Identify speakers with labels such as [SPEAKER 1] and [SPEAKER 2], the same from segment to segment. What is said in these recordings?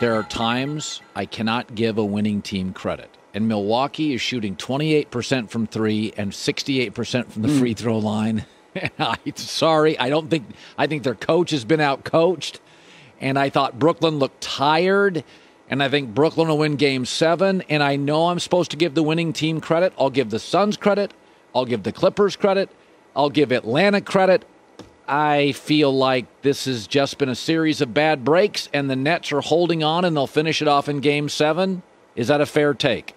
[SPEAKER 1] There are times I cannot give a winning team credit. And Milwaukee is shooting 28% from three and 68% from the hmm. free throw line. sorry, I don't think, I think their coach has been out coached. And I thought Brooklyn looked tired. And I think Brooklyn will win game seven. And I know I'm supposed to give the winning team credit. I'll give the Suns credit. I'll give the Clippers credit. I'll give Atlanta credit. I feel like this has just been a series of bad breaks, and the Nets are holding on and they'll finish it off in game seven. Is that a fair take?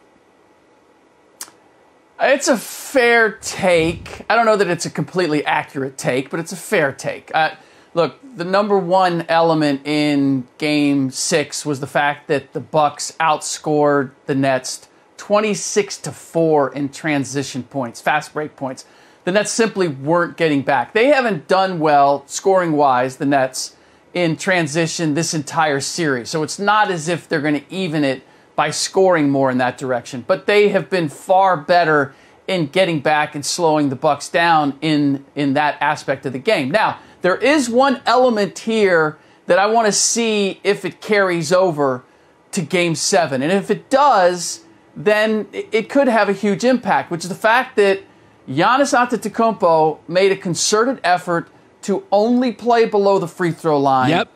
[SPEAKER 2] It's a fair take. I don't know that it's a completely accurate take, but it's a fair take. Uh, look, the number one element in Game Six was the fact that the Bucks outscored the Nets twenty-six to four in transition points, fast break points the Nets simply weren't getting back. They haven't done well scoring wise, the Nets, in transition this entire series. So it's not as if they're going to even it by scoring more in that direction. But they have been far better in getting back and slowing the Bucks down in in that aspect of the game. Now, there is one element here that I want to see if it carries over to game 7. And if it does, then it could have a huge impact, which is the fact that Giannis Antetokounmpo made a concerted effort to only play below the free throw line. Yep.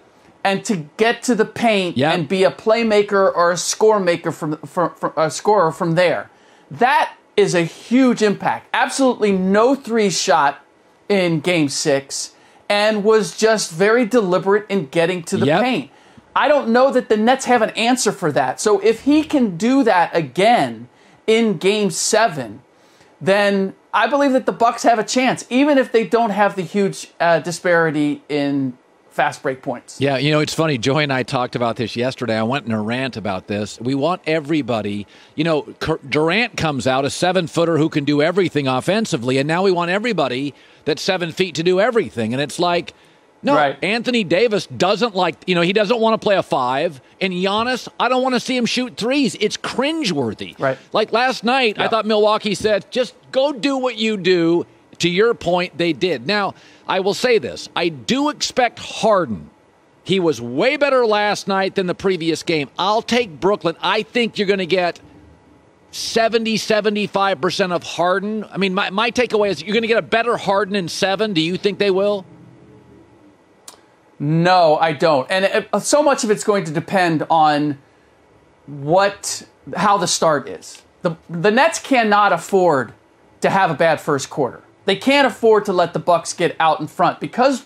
[SPEAKER 2] And to get to the paint yep. and be a playmaker or a score maker from, from, from a scorer from there. That is a huge impact. Absolutely no three shot in game six and was just very deliberate in getting to the yep. paint. I don't know that the Nets have an answer for that. So if he can do that again in game seven, then I believe that the Bucks have a chance, even if they don't have the huge uh, disparity in fast break points.
[SPEAKER 1] Yeah, you know, it's funny. Joey and I talked about this yesterday. I went in a rant about this. We want everybody, you know, Durant comes out a seven footer who can do everything offensively, and now we want everybody that's seven feet to do everything. And it's like, no, right. Anthony Davis doesn't like, you know, he doesn't want to play a five. And Giannis, I don't want to see him shoot threes. It's cringeworthy. Right. Like last night, yeah. I thought Milwaukee said, just go do what you do. To your point, they did. Now, I will say this I do expect Harden. He was way better last night than the previous game. I'll take Brooklyn. I think you're going to get 70, 75% of Harden. I mean, my, my takeaway is you're going to get a better Harden in seven. Do you think they will? No, I don't. And it, uh, so much of it's going to depend
[SPEAKER 2] on what how the start is. The the Nets cannot afford to have a bad first quarter. They can't afford to let the Bucks get out in front because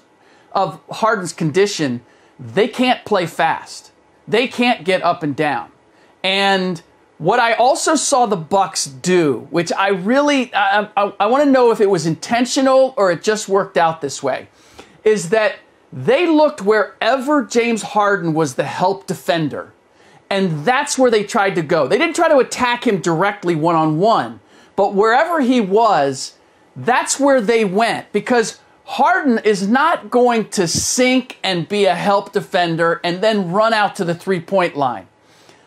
[SPEAKER 2] of Harden's condition. They can't play fast. They can't get up and down. And what I also saw the Bucks do, which I really I, I, I want to know if it was intentional or it just worked out this way, is that they looked wherever James Harden was the help defender, and that's where they tried to go. They didn't try to attack him directly one on one, but wherever he was, that's where they went because Harden is not going to sink and be a help defender and then run out to the three point line.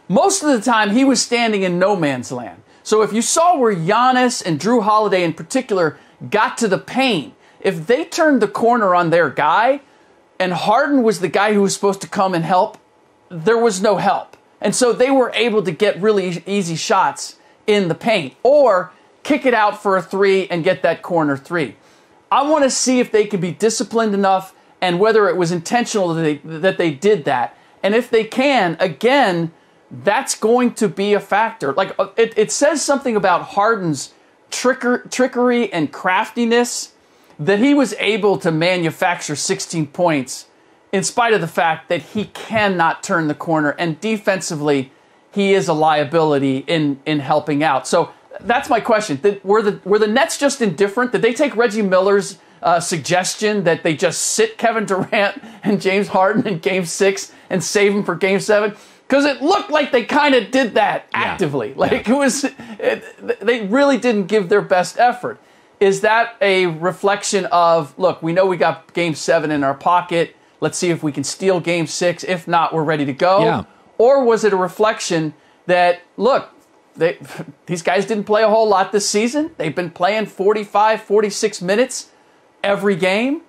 [SPEAKER 2] Most of the time, he was standing in no man's land. So if you saw where Giannis and Drew Holiday in particular got to the paint, if they turned the corner on their guy, and Harden was the guy who was supposed to come and help, there was no help. And so they were able to get really easy shots in the paint or kick it out for a three and get that corner three. I want to see if they can be disciplined enough and whether it was intentional that they, that they did that. And if they can, again, that's going to be a factor. Like uh, it, it says something about Harden's trickery and craftiness that he was able to manufacture 16 points in spite of the fact that he cannot turn the corner and defensively he is a liability in in helping out. So that's my question. Did, were the were the Nets just indifferent? Did they take Reggie Miller's uh, suggestion that they just sit Kevin Durant and James Harden in Game Six and save them for Game Seven? Because it looked like they kind of did that actively. Yeah. Like yeah. it was, it, they really didn't give their best effort is that a reflection of look we know we got game seven in our pocket let's see if we can steal game six if not we're ready to go yeah. or was it a reflection that look they, these guys didn't play a whole lot this season they've been playing 45 46 minutes every game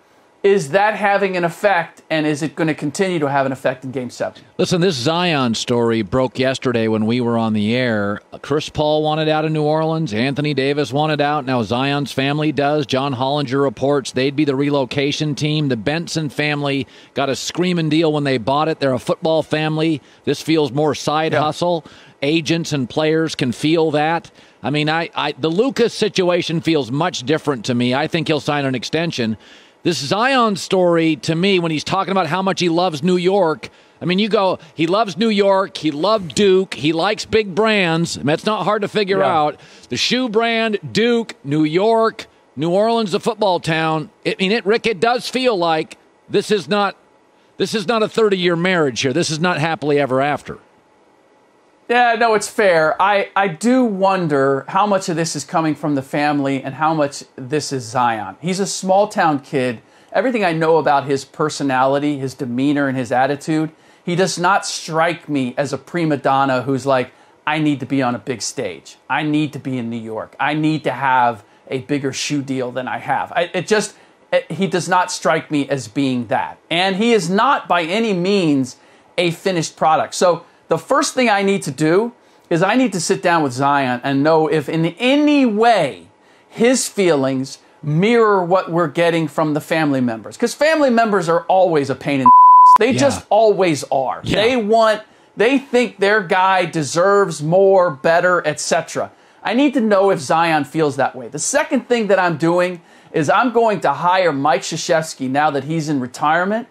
[SPEAKER 2] is that having an effect and is it going to continue to have an effect in game seven
[SPEAKER 1] listen this zion story broke yesterday when we were on the air chris paul wanted out of new orleans anthony davis wanted out now zion's family does john hollinger reports they'd be the relocation team the benson family got a screaming deal when they bought it they're a football family this feels more side yeah. hustle agents and players can feel that. I mean, I, I the Lucas situation feels much different to me. I think he'll sign an extension. This Zion story to me, when he's talking about how much he loves New York, I mean, you go, he loves New York, he loved Duke, he likes big brands. that's not hard to figure yeah. out. The shoe brand, Duke, New York, New Orleans, the football town. I mean, it, Rick, it does feel like this is not. This is not a 30 year marriage here. This is not happily ever after.
[SPEAKER 2] Yeah, no, it's fair. I, I do wonder how much of this is coming from the family and how much this is Zion. He's a small town kid. Everything I know about his personality, his demeanor, and his attitude, he does not strike me as a prima donna who's like, I need to be on a big stage. I need to be in New York. I need to have a bigger shoe deal than I have. I, it just, it, he does not strike me as being that. And he is not by any means a finished product. So, the first thing I need to do is I need to sit down with Zion and know if in any way his feelings mirror what we're getting from the family members. Because family members are always a pain in the They yeah. just always are. Yeah. They want, they think their guy deserves more, better, etc. I need to know if Zion feels that way. The second thing that I'm doing is I'm going to hire Mike Krzyzewski now that he's in retirement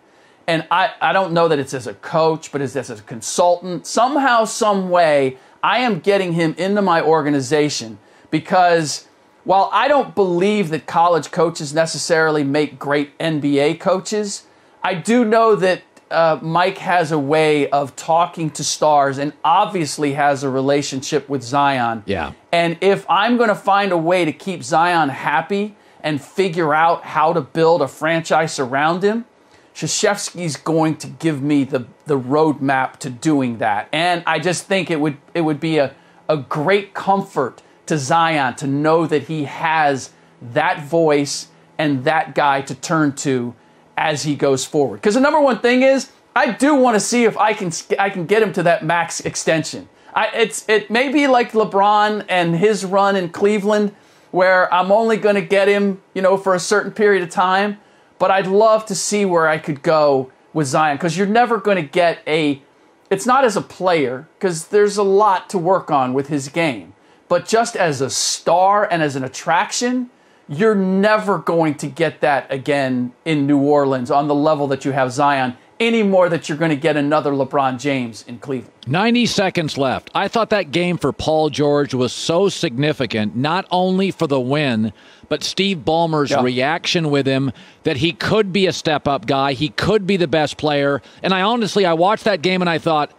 [SPEAKER 2] and I, I don't know that it's as a coach, but it's as a consultant. Somehow, some way, I am getting him into my organization because while I don't believe that college coaches necessarily make great NBA coaches, I do know that uh, Mike has a way of talking to stars and obviously has a relationship with Zion. Yeah. And if I'm going to find a way to keep Zion happy and figure out how to build a franchise around him, Shashevsky's going to give me the, the roadmap to doing that. And I just think it would, it would be a, a great comfort to Zion to know that he has that voice and that guy to turn to as he goes forward. Because the number one thing is, I do want to see if I can, I can get him to that max extension. I, it's, it may be like LeBron and his run in Cleveland, where I'm only going to get him, you know, for a certain period of time. But I'd love to see where I could go with Zion because you're never going to get a. It's not as a player because there's a lot to work on with his game, but just as a star and as an attraction, you're never going to get that again in New Orleans on the level that you have Zion anymore that you're going to get another LeBron James in Cleveland.
[SPEAKER 1] 90 seconds left. I thought that game for Paul George was so significant, not only for the win, but Steve Ballmer's yeah. reaction with him that he could be a step up guy, he could be the best player. And I honestly, I watched that game and I thought,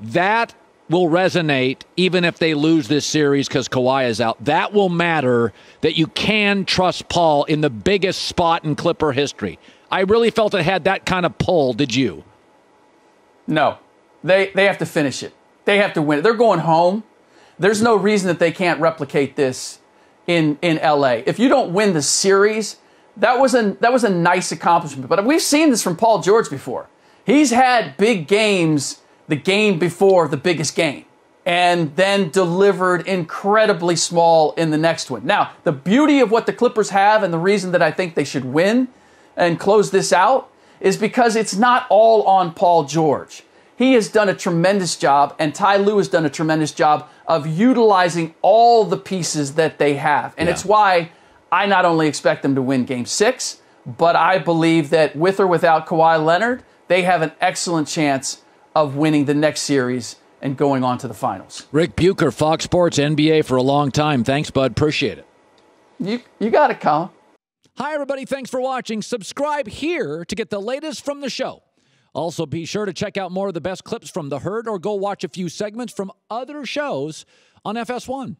[SPEAKER 1] that will resonate even if they lose this series because Kawhi is out. That will matter that you can trust Paul in the biggest spot in Clipper history. I really felt it had that kind of pull. Did you? No, they they have to
[SPEAKER 2] finish it. They have to win it. They're going home. There's no reason that they can't replicate this in in LA. If you don't win the series, that was a that was a nice accomplishment. But we've seen this from Paul George before. He's had big games the game before the biggest game and then delivered incredibly small in the next one. Now, the beauty of what the Clippers have and the reason that I think they should win and close this out is because it's not all on Paul George. He has done a tremendous job, and Ty Lue has done a tremendous job of utilizing all the pieces that they have. And yeah. it's why I not only expect them to win game six, but I believe that with or without Kawhi Leonard, they have an excellent chance of winning the next series
[SPEAKER 1] and going on to the finals. Rick Bucher, Fox Sports NBA for a long time. Thanks, bud. Appreciate it. You, you got it, Colin. Hi, everybody. Thanks for watching. Subscribe here to get the latest from the show. Also, be sure to check out more of the best clips from The Herd or go watch a few segments from other shows on FS1.